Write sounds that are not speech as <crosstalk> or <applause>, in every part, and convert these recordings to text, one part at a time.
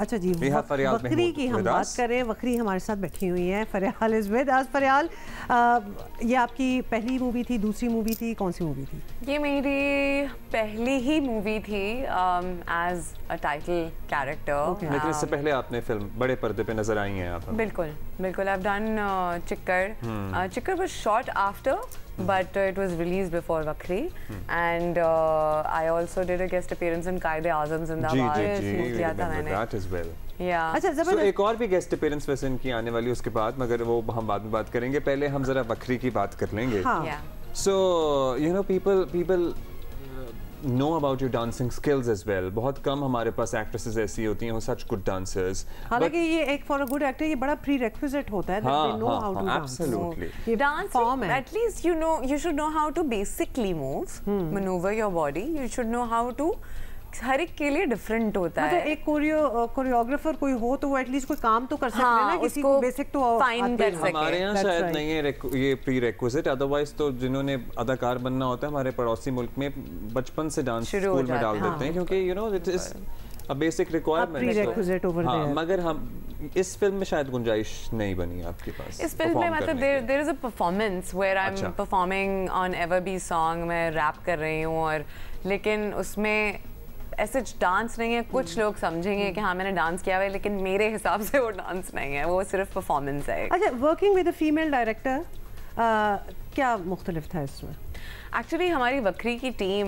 अच्छा जी वक्री की हम बात करें वक्री हमारे साथ बैठी हुई है फरियाल इज विद आज फरियाल ये आपकी पहली मूवी थी दूसरी मूवी थी कौन सी मूवी थी ये मेरी पहली ही मूवी थी एज अ टाइटल कैरेक्टर लेकिन इससे um, पहले आपने फिल्म बड़े पर्दे पे नजर आई हैं आप बिल्कुल बिल्कुल आई done Chikkad Chikkad was shot after but uh, it was released before Vakri. Hmm. And uh, I also did a guest appearance in Kaide Azam Zindabad. जी, जी, जी, That as well. Yeah. अच्छा जबरदस्त so, एक और भी गेस्ट अपीयरेंस वैसे इनकी आने वाली उसके बाद मगर वो हम बाद में बात करेंगे पहले हम जरा बकरी की बात कर लेंगे so you know people people know about your dancing skills as well बहुत कम हमारे पास एक्ट्रेसेस ऐसी होती हैं सच गुड डांसर्स हालांकि ये एक फॉर अ गुड एक्टर ये बड़ा प्री रिक्विजिट होता है that they know how to absolutely dance form है at least you know you should know how to basically move manoeuvre your body you should know how to हर एक के लिए different होता मतलब है एक कोरियो कोरियोग्राफर कोई हो तो वो एटलीस्ट कोई काम तो कर सकते हाँ, ना किसी को बेसिक तो फाइन कर सके हमारे यहाँ शायद right. नहीं है ये प्री रिक्विजिट अदरवाइज तो जिन्होंने अदाकार बनना होता है हमारे पड़ोसी मुल्क में बचपन से डांस स्कूल में डाल देते हैं हाँ, क्योंकि you know it is a basic requirement मगर हम इस फिल्म में शायद गुंजाइश नहीं बनी आपके पास इस फिल्म में मतलब there there is a performance where I am performing on ever be song मैं रैप कर रही हूँ और लेकिन उसमें ऐसे डांस नहीं है कुछ हम्म। लोग समझेंगे कि हाँ मैंने डांस किया हुआ है लेकिन मेरे हिसाब से वो डांस नहीं है वो सिर्फ परफॉर्मेंस है अच्छा वर्किंग विद फीमेल डायरेक्टर क्या मुख्तलिफ था इसमें एक्चुअली हमारी वक्री की टीम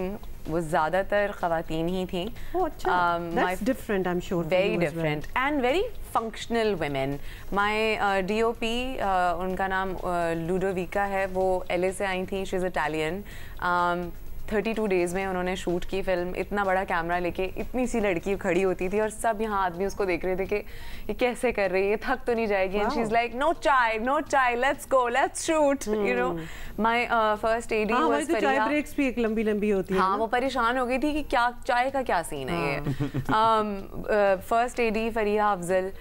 वो ज़्यादातर खातन ही थी different I am sure very different and very functional women my D O P उनका नाम लूडोविका uh, है वो एल से आई थी she is Italian thirty two days में उन्होंने शूट की फिल्म इतना बड़ा कैमरा लेके इतनी सी लड़की खड़ी होती थी और सब यहाँ आदमी उसको देख रहे थे कि ये कैसे कर रही है थक तो नहीं जाएगी and she is like no chai no chai let's go let's shoot you know my first AD was Fariya chai breaks भी एक लंबी लंबी होती है हाँ वो परेशान हो गई थी कि क्या चाय का क्या सीन है ये first AD Fariha Afzal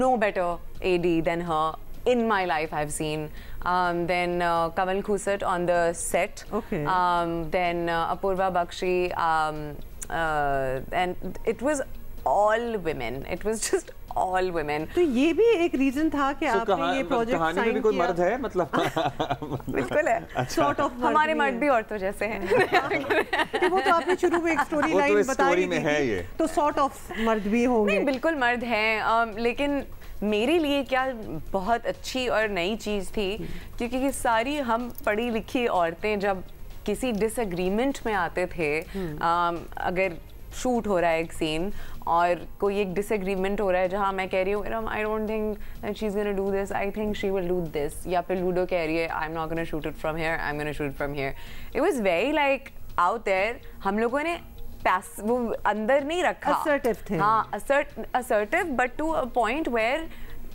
no better AD than her in my life I've seen. Um, then uh, Kamal Khusat on the set. Okay. Um, then uh, Apurva Bakshi. Um, uh, and it was all women. It was <laughs> just all women. तो ये भी एक reason था कि आपने ये project sign किया। में भी कोई मर्द है मतलब <laughs> बिल्कुल है। sort of हमारे मर्द भी औरतों जैसे हैं। <laughs> तो वो तो आपने शुरू में एक स्टोरी लाइन बताई थी। तो sort of मर्द भी होंगे। नहीं बिल्कुल मर्द हैं लेकिन मेरे लिए क्या बहुत अच्छी और नई चीज़ थी क्योंकि ये सारी हम पढ़ी लिखी औरतें जब किसी डिसएग्रीमेंट में आते थे आ, हम्म। अगर शूट हो रहा है एक सीन और कोई एक डिसएग्रीमेंट हो रहा है जहाँ मैं कह रही हूँ I don't think she is gonna do this I think she will do this या फिर लूडो कह रही है I am not gonna shoot it from here I am gonna shoot from here it was very like out there हम लोगों ने पैस वो अंदर नहीं रखा असर्टिव थे हाँ assertive but to a point where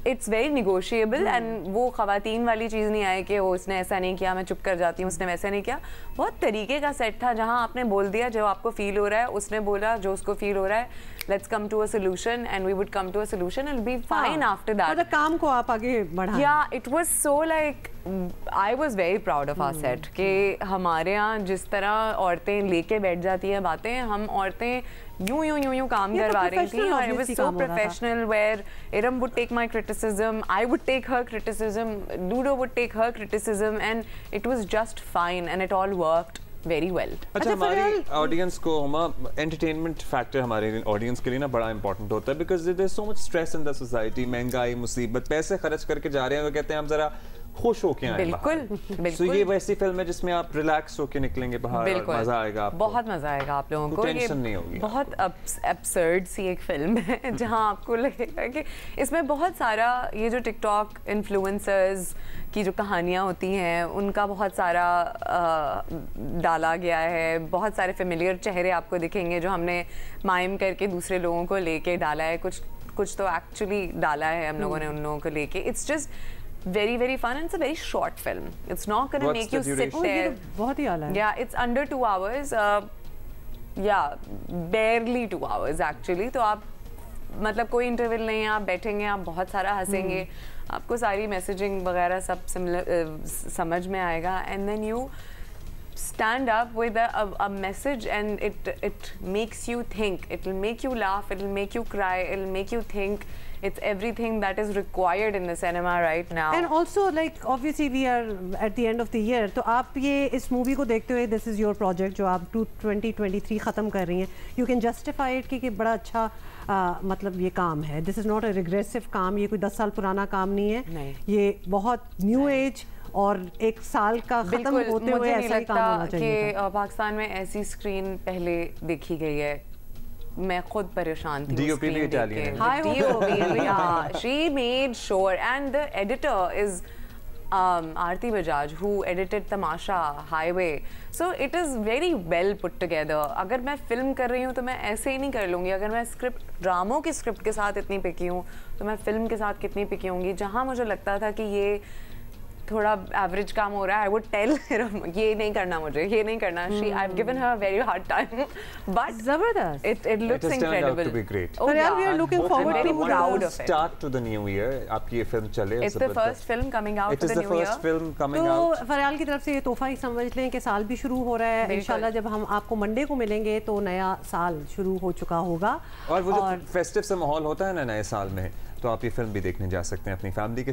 it's very negotiable and वो खातन वाली चीज़ नहीं आई कि वो उसने ऐसा नहीं किया मैं चुप कर जाती हूँ उसने वैसा नहीं किया बहुत तरीके का सेट था जहाँ आपने बोल दिया जो आपको फील हो रहा है उसने बोला जो उसको फील हो रहा है let's come to a solution and we would come to a solution and be fine after that काम को आप आगे बढ़ा या it was so like I was very proud of our set कि हमारे यहाँ जिस तरह औरतें लेके बैठ जाती हैं बातें हम औरतें यूं यूं यूं यूं काम तो करवा रही थी और it was so professional where Iram would take my criticism I would take her criticism Ludo would take her criticism and it was just fine and it all worked very well well. अच्छा, अच्छा हमारी audience को हम entertainment factor हमारे audience के लिए ना बड़ा इंपॉर्टेंट होता है because there so much stress in the society महंगाई मुसीबत पैसे खर्च करके जा रहे हैं वो तो कहते हैं हम जरा खुश होके आए बिल्कुल बिल्कुल so ये वैसी फिल्म है जिसमें आप रिलैक्स होके निकलेंगे बाहर मजा आएगा आपको बहुत मजा आएगा आप लोगों को टेंशन नहीं होगी बहुत एब्सर्ड सी एक फिल्म है <laughs> जहां आपको लगेगा कि इसमें बहुत सारा ये जो टिकटॉक इन्फ्लुएंसर्स की जो कहानियाँ होती हैं उनका बहुत सारा आ, डाला गया है बहुत सारे फेमिलियर चेहरे आपको दिखेंगे जो हमने मायम करके दूसरे लोगों को लेके डाला है कुछ कुछ तो एक्चुअली डाला है हम लोगों ने हम्म। उन लोगों को लेके it's just very very fun and it's a very short film it's not going to make you duration? sit there oh, yeah it's under 2 hours uh, yeah barely 2 hours actually to aap मतलब कोई interval नहीं है आप बैठेंगे आप बहुत सारा हंसेंगे hmm. आपको सारी मैसेजिंग वगैरह सब सिमिलर समझ में आएगा and then you stand up with a, a, a, message and it it makes you think it'll make you laugh it'll make you cry it'll make you think it's everything that is required in the cinema right now and also like obviously we are at the end of the year तो aap ye is movie ko dekhte hue this is your project jo aap 2023 khatam kar rahi hain you can justify it ki ki bada acha आ, मतलब ये काम है this is not a regressive काम ये कोई दस साल पुराना काम नहीं है नहीं। ये बहुत न्यू एज और एक साल का खत्म होते हुए ऐसा काम होना चाहिए कि पाकिस्तान में ऐसी स्क्रीन पहले देखी गई है मैं खुद परेशान थी डीओपी ने Italian DOP she made sure and the editor is um, Aarti Bajaj who edited Tamasha Highway. So it is very well put together. अगर मैं फिल्म कर रही हूँ तो मैं ऐसे ही नहीं कर लूँगी अगर मैं स्क्रिप्ट ड्रामों की स्क्रिप्ट के साथ इतनी पिकी हूँ तो मैं फिल्म के साथ कितनी पिकी होंगी जहाँ मुझे लगता था कि ये थोड़ा एवरेज काम हो रहा है आई वुड टेल ये नहीं करना मुझे ये नहीं करना she I have given her very hard time but जबरदस्त it it looks incredible to be great पर यार we are looking forward to proud of it start to the new year आपकी ये फिल्म चले it's the first film coming out for the new year it's the first film coming out तो फरयाल की तरफ से ये तोहफा ही समझ लें कि साल भी शुरू हो रहा है इंशाल्लाह जब हम आपको मंडे को मिलेंगे तो नया साल शुरू हो चुका होगा और वो जो फेस्टिव सा माहौल होता है ना नए साल में तो आप ये फिल्म भी देखने जा सकते हैं अपनी फैमिली के